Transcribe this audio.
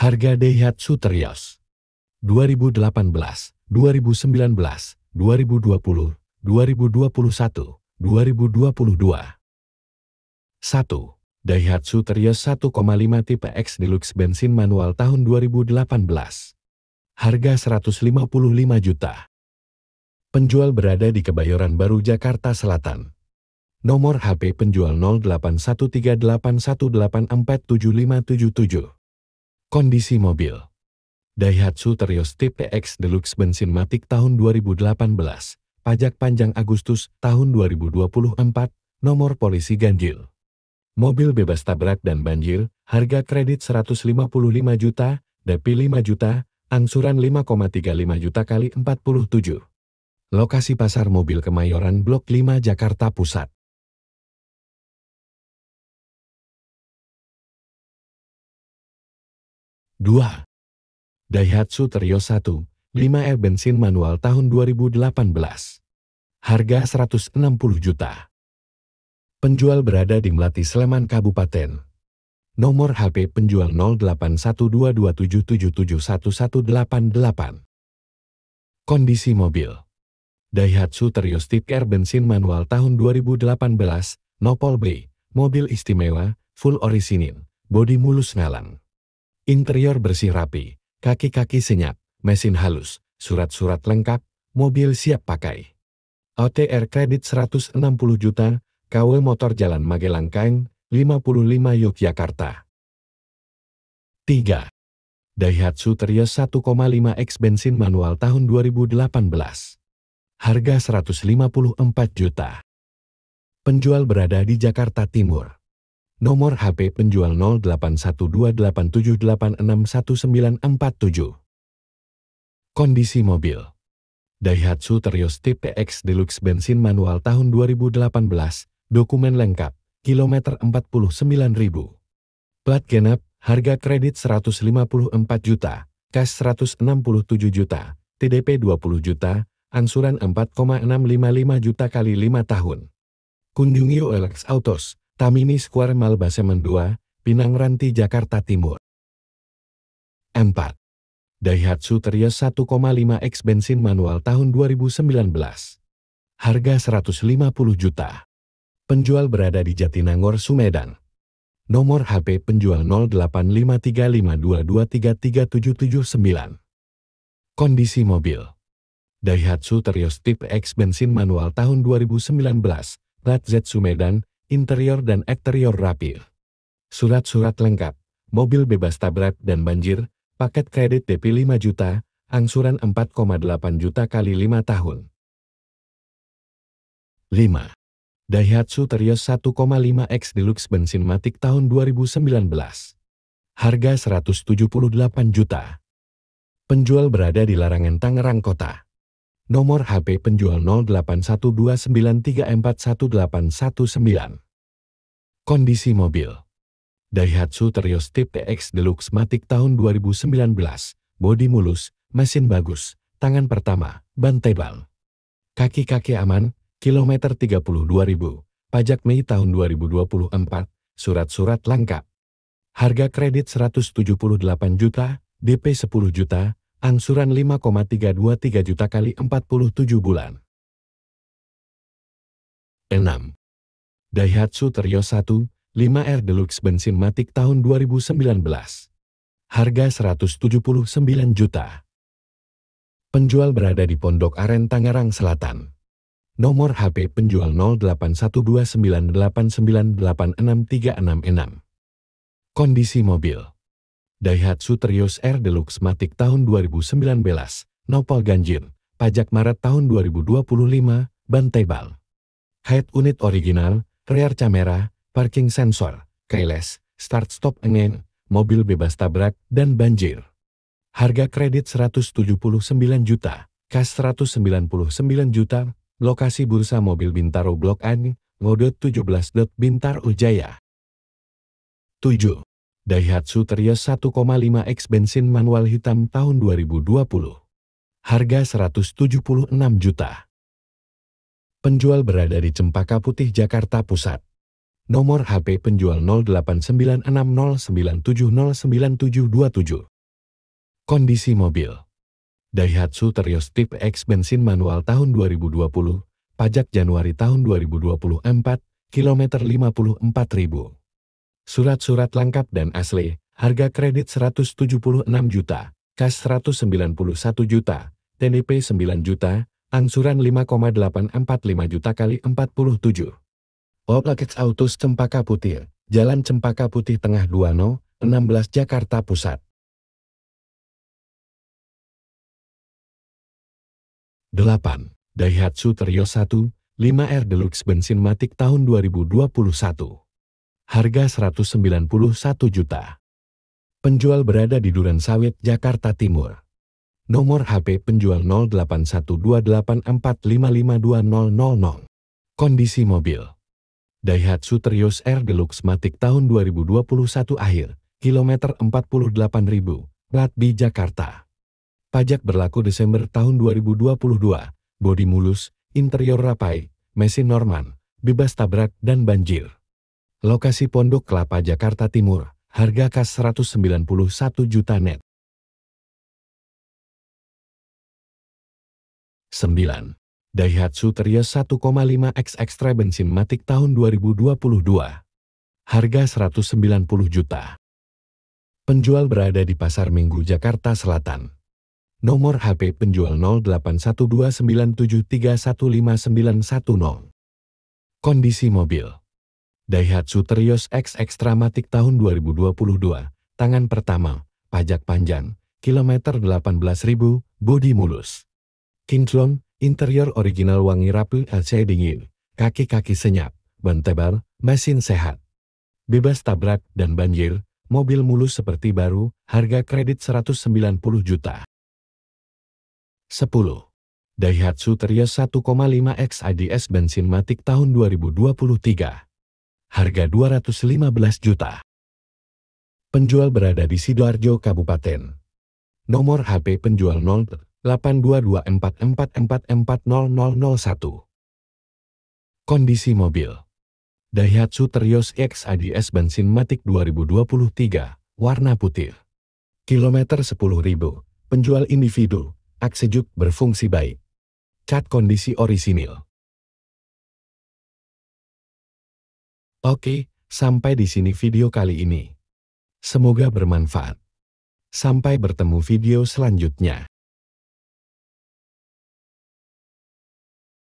Harga Daihatsu Terios 2018, 2019, 2020, 2021, 2022 1. Daihatsu Terios 1,5 tipe X Deluxe bensin manual tahun 2018. Harga 155 juta. Penjual berada di Kebayoran Baru, Jakarta Selatan. Nomor HP penjual 081381847577. Kondisi mobil Daihatsu Terios tipe X Deluxe bensin matik tahun 2018, pajak panjang Agustus tahun 2024, nomor polisi ganjil. Mobil bebas tabrak dan banjir, harga kredit 155 juta, DP 5 juta, angsuran 5,35 juta kali 47. Lokasi pasar mobil Kemayoran Blok 5 Jakarta Pusat. 2. Daihatsu Terio 1, 5E bensin manual tahun 2018. Harga 160 juta. Penjual berada di Melati Sleman Kabupaten. Nomor HP penjual 081227771188. Kondisi mobil. Daihatsu Terio Stick Air bensin manual tahun 2018, Nopol B, mobil istimewa, full orisinin, bodi mulus ngalang. Interior bersih rapi, kaki-kaki senyap, mesin halus, surat-surat lengkap, mobil siap pakai. OTR kredit 160 juta, KW motor Jalan Magelang Kaeng, 55 Yogyakarta. 3. Daihatsu Terios 1,5 X bensin manual tahun 2018. Harga 154 juta. Penjual berada di Jakarta Timur nomor HP penjual 081287861947. Kondisi mobil Daihatsu Terios tipe X Deluxe bensin manual tahun 2018, dokumen lengkap, kilometer 49.000. Plat genap, harga kredit 154 juta, kas 167 juta, TDP 20 juta, angsuran 4,655 juta kali 5 tahun. Kunjungi OLX Autos, Tamini Square Mendua, 2, Ranti, Jakarta Timur. 4. Daihatsu Terios 1,5 X bensin manual tahun 2019. Harga 150 juta. Penjual berada di Jatinangor, Sumedan. Nomor HP penjual 085352233779. Kondisi mobil. Daihatsu Terios tipe X bensin manual tahun 2019, Plat Z Sumedan, interior dan eksterior rapi. Surat-surat lengkap, mobil bebas tabrak dan banjir, paket kredit DP 5 juta, angsuran 4,8 juta kali 5 tahun. 5. Daihatsu Terios 1,5X Deluxe bensin matik tahun 2019. Harga 178 juta. Penjual berada di larangan Tangerang Kota nomor HP penjual 081293418119. Kondisi mobil Daihatsu Terios Tip TX Deluxe Matic tahun 2019, bodi mulus, mesin bagus, tangan pertama, ban tebal. Kaki-kaki aman, kilometer 32.000, pajak Mei tahun 2024, surat-surat lengkap. Harga kredit 178 juta, DP 10 juta, angsuran 5,323 juta kali 47 bulan. 6. Daihatsu Terios 1, 5R Deluxe bensin matik tahun 2019. Harga 179 juta. Penjual berada di Pondok Aren Tangerang Selatan. Nomor HP penjual 081298986366. Kondisi mobil Daihatsu Terios R Deluxe Matic tahun 2019, Nopal Ganjil, pajak Maret tahun 2025, ban tebal. Head unit original, rear camera, parking sensor, keyless, start-stop engen, mobil bebas tabrak, dan banjir. Harga kredit 179 juta, kas 199 juta, lokasi bursa mobil Bintaro Blok A, ngode 17. Bintar Ujaya. 7. Daihatsu Terios 1,5 X bensin manual hitam tahun 2020. Harga 176 juta. Penjual berada di Cempaka Putih, Jakarta Pusat. Nomor HP penjual 089609709727. Kondisi mobil. Daihatsu Terios tipe X bensin manual tahun 2020, pajak Januari tahun 2024, kilometer 54.000. Surat-surat lengkap dan asli, harga kredit 176 juta, kas 191 juta, TNP 9 juta, angsuran 5,845 juta kali 47. Oplakets Autos Cempaka Putih, Jalan Cempaka Putih Tengah 2 16 Jakarta Pusat. 8. Daihatsu Terios 1, 5R Deluxe bensin matik tahun 2021 harga 191 juta. Penjual berada di Duren Sawit, Jakarta Timur. Nomor HP penjual 081284552000. Kondisi mobil. Daihatsu Terios R Deluxe Matic tahun 2021 akhir, kilometer 48.000, Plat B Jakarta. Pajak berlaku Desember tahun 2022, bodi mulus, interior rapai, mesin Norman, bebas tabrak dan banjir. Lokasi Pondok Kelapa Jakarta Timur, harga kas 191 juta net. 9. Daihatsu Terios 1,5 XX Tre bensin matik tahun 2022. Harga 190 juta. Penjual berada di Pasar Minggu Jakarta Selatan. Nomor HP penjual 081297315910. Kondisi mobil Daihatsu Terios X Extramatic tahun 2022, tangan pertama, pajak panjang, kilometer 18.000, bodi mulus. Kinclong, interior original wangi rapi AC dingin, kaki-kaki senyap, ban tebal, mesin sehat. Bebas tabrak dan banjir, mobil mulus seperti baru, harga kredit 190 juta. 10. Daihatsu Terios 1,5 X ADS bensin matik tahun 2023 harga 215 juta. Penjual berada di Sidoarjo Kabupaten. Nomor HP penjual 082244444001. Kondisi mobil. Daihatsu Terios X ADS bensin matik 2023, warna putih. Kilometer 10.000, penjual individu, aksejuk berfungsi baik. Cat kondisi orisinil. Oke, sampai di sini video kali ini. Semoga bermanfaat. Sampai bertemu video selanjutnya.